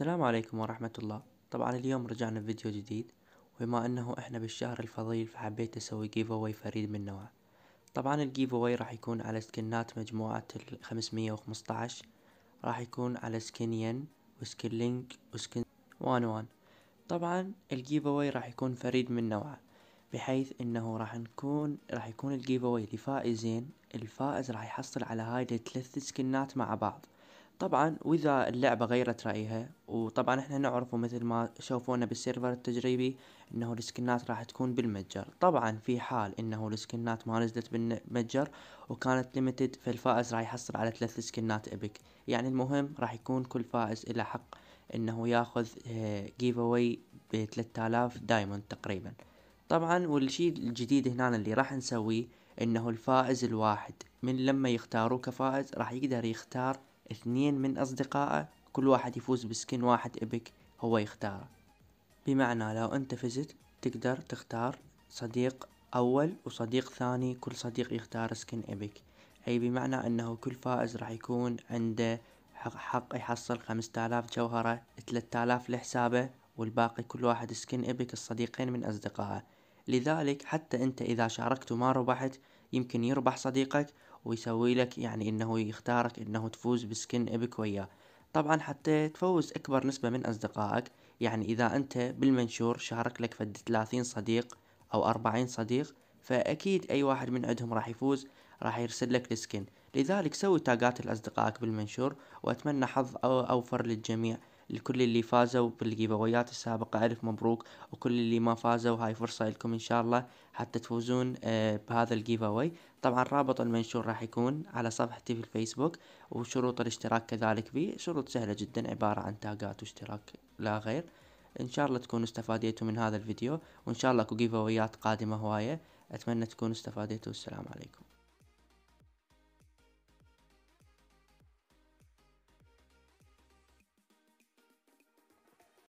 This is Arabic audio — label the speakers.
Speaker 1: السلام عليكم ورحمة الله طبعا اليوم رجعنا بفيديو جديد وبما انه احنا بالشهر الفضيل فحبيت اسوي جيف اواي فريد من نوعه طبعا الجيف اواي راح يكون على سكنات مجموعة الخمسمية وخمسطعش راح يكون على سكن ين وسكن لينك وسكن وان وان طبعا الجيف اواي راح يكون فريد من نوعه بحيث انه راح نكون راح يكون الجيف اواي لفائزين الفائز راح يحصل على هاي الثلاث سكنات مع بعض طبعا واذا اللعبة غيرت رأيها وطبعا احنا نعرفه مثل ما شوفونا بالسيرفر التجريبي انه السكنات راح تكون بالمتجر طبعا في حال انه السكنات ما نزلت بالمتجر وكانت ليمتد فالفائز راح يحصل على ثلاث سكنات ابك يعني المهم راح يكون كل فائز الى حق انه ياخذ جيف اواي ب 3000 دايموند تقريبا طبعا والشيء الجديد هنا اللي راح نسويه انه الفائز الواحد من لما يختاروه كفائز راح يقدر يختار اثنين من أصدقائه كل واحد يفوز بسكن واحد إبك هو يختاره بمعنى لو أنت فزت تقدر تختار صديق أول وصديق ثاني كل صديق يختار سكن إبك أي بمعنى أنه كل فائز راح يكون عنده حق, يحصل خمسة آلاف جوهرة ثلاثة آلاف لحسابه والباقي كل واحد سكن إبك الصديقين من أصدقائه لذلك حتى أنت إذا شاركت وما ربحت يمكن يربح صديقك ويسوي لك يعني انه يختارك انه تفوز بسكن ابك وياه طبعا حتى تفوز اكبر نسبة من اصدقائك يعني اذا انت بالمنشور شارك لك فد 30 صديق او 40 صديق فاكيد اي واحد من عندهم راح يفوز راح يرسل لك السكن لذلك سوي تاجات لاصدقائك بالمنشور واتمنى حظ اوفر للجميع لكل اللي فازوا بالجيفاويات السابقة ألف مبروك وكل اللي ما فازوا هاي فرصة لكم إن شاء الله حتى تفوزون آه، بهذا الجيفاوي طبعا رابط المنشور راح يكون على صفحتي في الفيسبوك وشروط الاشتراك كذلك فيه شروط سهلة جدا عبارة عن تاجات واشتراك لا غير ان شاء الله تكونوا استفاديتوا من هذا الفيديو وان شاء الله اكو جيفاويات قادمة هواية اتمنى تكونوا استفاديتوا والسلام عليكم